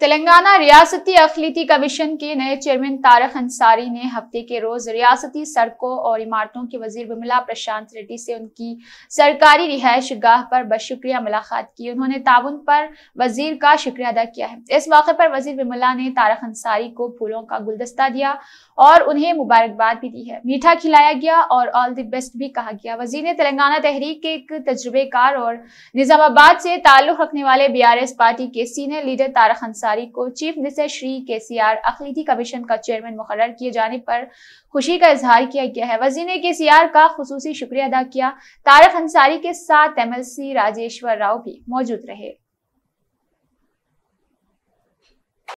तेलंगाना रियासती अखिलती कमीशन के नए चेयरमैन तारक अंसारी ने हफ्ते के रोज रियासती सड़कों और इमारतों के वजीर विमला प्रशांत रेड्डी से उनकी सरकारी रिहायश गाह पर बशुक्रिया मुलाकात की उन्होंने ताउन पर वजीर का शुक्रिया अदा किया है इस मौके पर वजीर विमला ने तारक अंसारी को फूलों का गुलदस्ता दिया और उन्हें मुबारकबाद भी दी है मीठा खिलाया गया और ऑल द बेस्ट भी कहा गया वजीर ने तेलंगाना तहरीक के एक तजुर्बेकार और निजामाबाद से ताल्लुक रखने वाले बी आर एस पार्टी के सीनियर लीडर तारक अंसारी अंसारी को chief minister Shri K C R अखलीती कमीशन का चेयरमैन मुकर किए जाने पर खुशी का इजहार किया गया है वजीर ने के सी आर का खसूसी शुक्रिया अदा किया तारफ अंसारी के साथ M L C Rajeshwar Rao भी मौजूद रहे